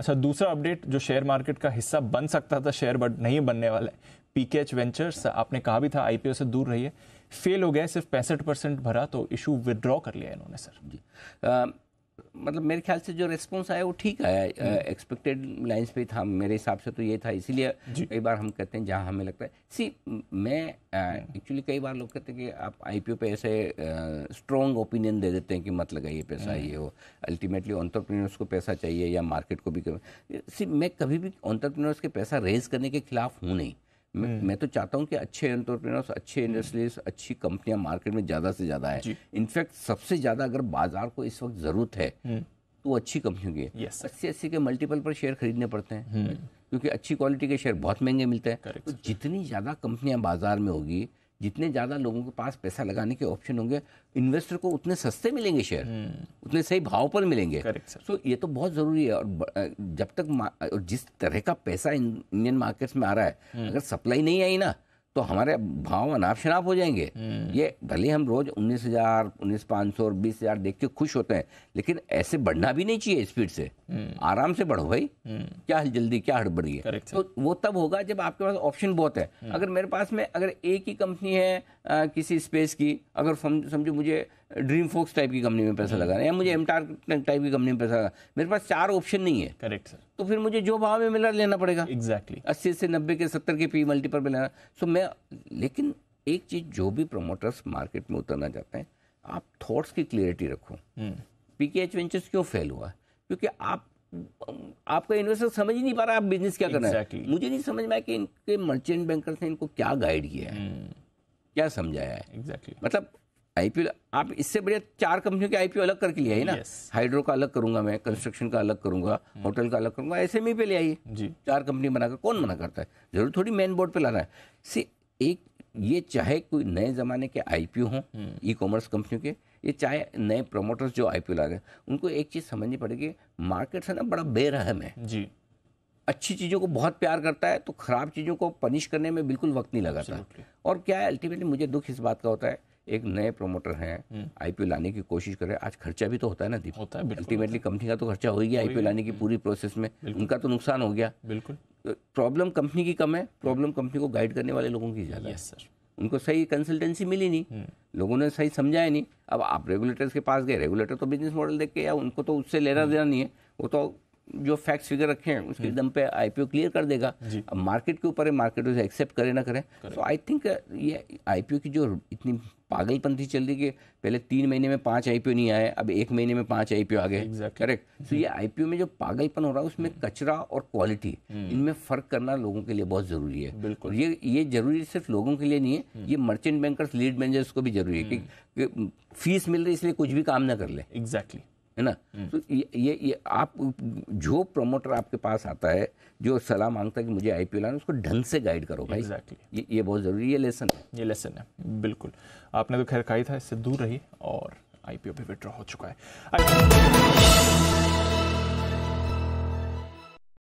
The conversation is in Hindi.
अच्छा दूसरा अपडेट जो शेयर मार्केट का हिस्सा बन सकता था शेयर बट नहीं बनने वाला है पीकेएच वेंचर्स आपने कहा भी था आईपीओ से दूर रहिए फेल हो गया सिर्फ पैंसठ परसेंट भरा तो इशू विदड्रॉ कर लिया इन्होंने सर जी मतलब मेरे ख्याल से जो रिस्पॉन्स आया वो ठीक आया एक्सपेक्टेड हम्म। लाइंस पे था मेरे हिसाब से तो ये था इसीलिए कई बार हम कहते हैं जहाँ हमें लगता है सी मैं एक्चुअली कई बार लोग कहते हैं कि आप आई पी ओ पे ऐसे स्ट्रॉन्ग ओपिनियन दे देते हैं कि मत लगाइए पैसा हम्म। ये हो अल्टीमेटली ऑन्टरप्रीनर्स को पैसा चाहिए या मार्केट को भी सी मैं कभी भी ऑन्टरप्रीनर्स के पैसा रेज करने के खिलाफ हूँ नहीं मैं, हम्म। मैं तो चाहता हूँ कि अच्छे एंटरप्रेनर्स अच्छे इंडस्ट्रीज हम्म। अच्छी कंपनियां मार्केट में ज़्यादा से ज़्यादा है इनफैक्ट सबसे ज़्यादा अगर बाजार को इस वक्त ज़रूरत है हम्म। तो अच्छी कंपनियों की अस्सी अस्सी के मल्टीपल पर शेयर खरीदने पड़ते हैं क्योंकि अच्छी क्वालिटी के शेयर बहुत महंगे मिलते हैं तो जितनी ज़्यादा कंपनियां बाजार में होगी जितने ज़्यादा लोगों के पास पैसा लगाने के ऑप्शन होंगे इन्वेस्टर को उतने सस्ते मिलेंगे शेयर हम्म। उतने सही भाव पर मिलेंगे सो so, ये तो बहुत ज़रूरी है और जब तक और जिस तरह का पैसा इंडियन मार्केट्स में आ रहा है हम्म। अगर सप्लाई नहीं आई ना तो हमारे भाव अनाप शनाप हो जाएंगे हम्म। ये भले हम रोज उन्नीस हजार उन्नीस पाँच सौ और बीस हजार देख के खुश होते हैं लेकिन ऐसे बढ़ना भी नहीं चाहिए स्पीड से हम्म। आराम से बढ़ो भाई हम्म। क्या जल्दी क्या हड़बड़ी है तो वो तब होगा जब आपके पास ऑप्शन बहुत है अगर मेरे पास में अगर एक ही कंपनी है आ, किसी स्पेस की अगर समझो मुझे ड्रीम फोक्स टाइप की कंपनी में पैसा रहे हम्म। या मुझे एमटार हम्म। टाइप की कंपनी में पैसा लगा मेरे पास चार ऑप्शन नहीं है करेक्ट सर तो फिर मुझे जो भाव में मिला लेना पड़ेगा एग्जैक्टली अस्सी से नब्बे के सत्तर के पी मल्टीपल में लेना सो मैं लेकिन एक चीज़ जो भी प्रमोटर्स मार्केट में उतरना चाहते हैं आप थॉट्स की क्लियरिटी रखो पी के एच वेंचर्स क्यों फेल हुआ क्योंकि आप आपका इन्वेस्टर समझ ही नहीं पा रहा आप बिजनेस क्या करना है मुझे नहीं समझ में आया कि इनके मर्चेंट बैंकर्स ने इनको क्या गाइड किया है हम्म। क्या समझाया है एग्जैक्टली exactly. मतलब आईपीओ आप इससे बढ़िया चार कंपनियों के आईपीओ अलग करके ले आइए ना yes. हाइड्रो का अलग करूंगा मैं कंस्ट्रक्शन का अलग करूंगा हम्म। होटल का अलग करूंगा ऐसे में पे ले आइए चार कंपनी बनाकर कौन मना करता है जरूर थोड़ी मेन बोर्ड पे लाना है सी एक ये चाहे कोई नए ज़माने के आईपीओ हों ई हम्म। कॉमर्स कंपनियों के ये चाहे नए प्रमोटर्स जो आईपीओ ला रहे हैं उनको एक चीज़ समझनी पड़ेगी मार्केट से ना बड़ा बेरहम है जी अच्छी चीज़ों को बहुत प्यार करता है तो ख़राब चीज़ों को पनिश करने में बिल्कुल वक्त नहीं लगाता और क्या है अल्टीमेटली मुझे दुख इस बात का होता है एक नए प्रमोटर हैं आईपीओ हम्म। लाने की कोशिश कर रहे हैं आज खर्चा भी तो होता है ना दीप होता है अल्टीमेटली कंपनी का तो खर्चा हो ही गया आईपीओ लाने की पूरी प्रोसेस में उनका तो नुकसान हो गया बिल्कुल प्रॉब्लम कंपनी की कम है प्रॉब्लम कंपनी को गाइड करने वाले लोगों की ज़्यादा है सर उनको सही कंसल्टेंसी मिली नहीं हम्म। लोगों ने सही समझाया नहीं अब आप रेगुलेटर्स के पास गए रेगुलेटर तो बिजनेस मॉडल देख के या उनको तो उससे लेना देना नहीं है वो तो जो फैक्ट फिगर रखे हैं उसके हम्म। दम पे आईपीओ क्लियर कर देगा अब मार्केट के ऊपर है मार्केट उसे एक्सेप्ट करे ना करे तो आई थिंक ये आईपीओ की जो इतनी पागलपंथी चल रही कि पहले तीन महीने में पांच आईपीओ नहीं आए अब एक महीने में पांच आईपीओ आ गए करेक्ट तो ये आईपीओ में जो पागलपन हो रहा है उसमें हम्म। कचरा और क्वालिटी हम्म। इनमें फर्क करना लोगों के लिए बहुत जरूरी है बिल्कुल ये ये जरूरी सिर्फ लोगों के लिए नहीं है ये मर्चेंट बैंकर्स लीड मैनेजर्स को भी जरूरी है कि फीस मिल रही है इसलिए कुछ भी काम ना कर ले एग्जैक्टली है ना हम्म। तो ये ये, आप जो प्रमोटर आपके पास आता है जो सलाह मांगता है कि मुझे आई पी लाना उसको ढंग से गाइड करो भाई exactly. ये ये बहुत ज़रूरी है लेसन है ये लेसन है बिल्कुल आपने तो खैर कहा था इससे दूर रही और आई पी ओ भी विड्रॉ हो चुका है